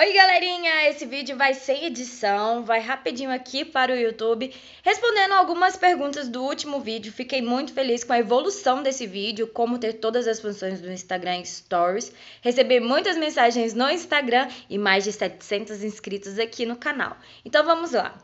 Oi galerinha, esse vídeo vai sem edição, vai rapidinho aqui para o YouTube, respondendo algumas perguntas do último vídeo. Fiquei muito feliz com a evolução desse vídeo, como ter todas as funções do Instagram Stories, receber muitas mensagens no Instagram e mais de 700 inscritos aqui no canal. Então vamos lá.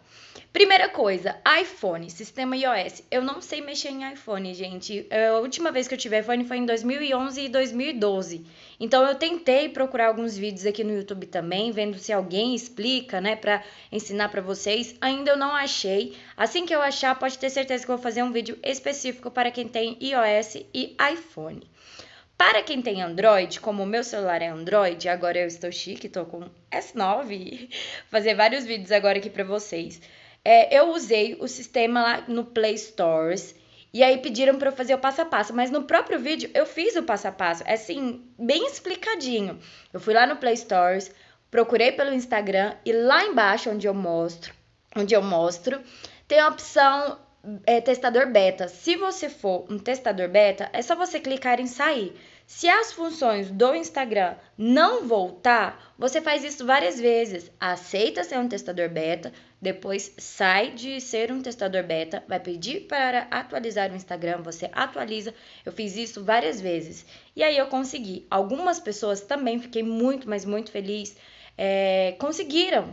Primeira coisa, iPhone, sistema iOS. Eu não sei mexer em iPhone, gente. É, a última vez que eu tive iPhone foi em 2011 e 2012. Então eu tentei procurar alguns vídeos aqui no YouTube também, vendo se alguém explica, né, para ensinar para vocês. Ainda eu não achei. Assim que eu achar, pode ter certeza que eu vou fazer um vídeo específico para quem tem iOS e iPhone. Para quem tem Android, como o meu celular é Android, agora eu estou chique, estou com S9, fazer vários vídeos agora aqui para vocês. É, eu usei o sistema lá no Play Stores e aí pediram para eu fazer o passo a passo, mas no próprio vídeo eu fiz o passo a passo, é assim, bem explicadinho. Eu fui lá no Play Stores, procurei pelo Instagram e lá embaixo onde eu mostro, onde eu mostro, tem a opção é, testador beta. Se você for um testador beta, é só você clicar em sair. Se as funções do Instagram não voltar, você faz isso várias vezes. Aceita ser um testador beta, depois sai de ser um testador beta, vai pedir para atualizar o Instagram, você atualiza. Eu fiz isso várias vezes. E aí eu consegui. Algumas pessoas também fiquei muito, mas muito feliz. É, conseguiram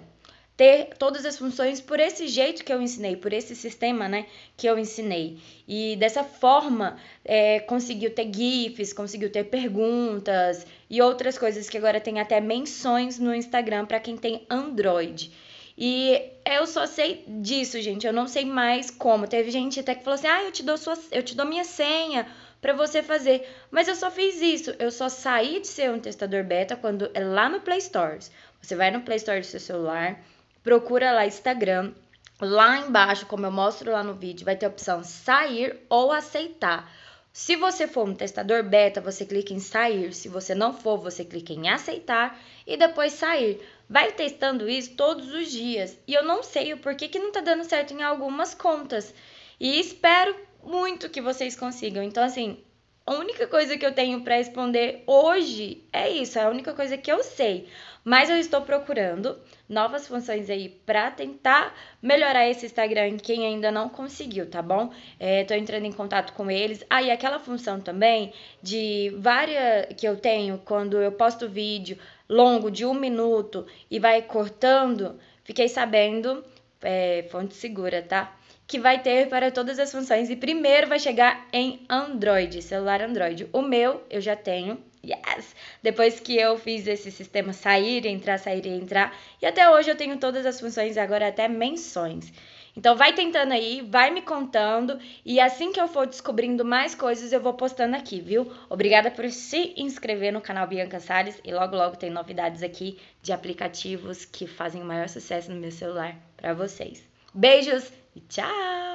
ter todas as funções por esse jeito que eu ensinei, por esse sistema, né, que eu ensinei. E dessa forma, é, conseguiu ter GIFs, conseguiu ter perguntas e outras coisas que agora tem até menções no Instagram para quem tem Android. E eu só sei disso, gente. Eu não sei mais como. Teve gente até que falou assim: "Ah, eu te dou sua, eu te dou minha senha para você fazer". Mas eu só fiz isso. Eu só saí de ser um testador beta quando é lá no Play Stores. Você vai no Play Store do seu celular, procura lá Instagram. Lá embaixo, como eu mostro lá no vídeo, vai ter a opção sair ou aceitar. Se você for um testador beta, você clica em sair. Se você não for, você clica em aceitar e depois sair. Vai testando isso todos os dias. E eu não sei o porquê que não tá dando certo em algumas contas. E espero muito que vocês consigam. Então, assim, a única coisa que eu tenho para responder hoje é isso, é a única coisa que eu sei. Mas eu estou procurando novas funções aí para tentar melhorar esse Instagram quem ainda não conseguiu, tá bom? É, tô entrando em contato com eles. Ah, aquela função também de várias que eu tenho quando eu posto vídeo longo de um minuto e vai cortando, fiquei sabendo, é, fonte segura, tá? que vai ter para todas as funções e primeiro vai chegar em Android, celular Android. O meu eu já tenho. Yes! Depois que eu fiz esse sistema sair, entrar, sair e entrar, e até hoje eu tenho todas as funções agora até menções. Então vai tentando aí, vai me contando e assim que eu for descobrindo mais coisas eu vou postando aqui, viu? Obrigada por se inscrever no canal Bianca Sales e logo logo tem novidades aqui de aplicativos que fazem o maior sucesso no meu celular para vocês. Beijos e tchau!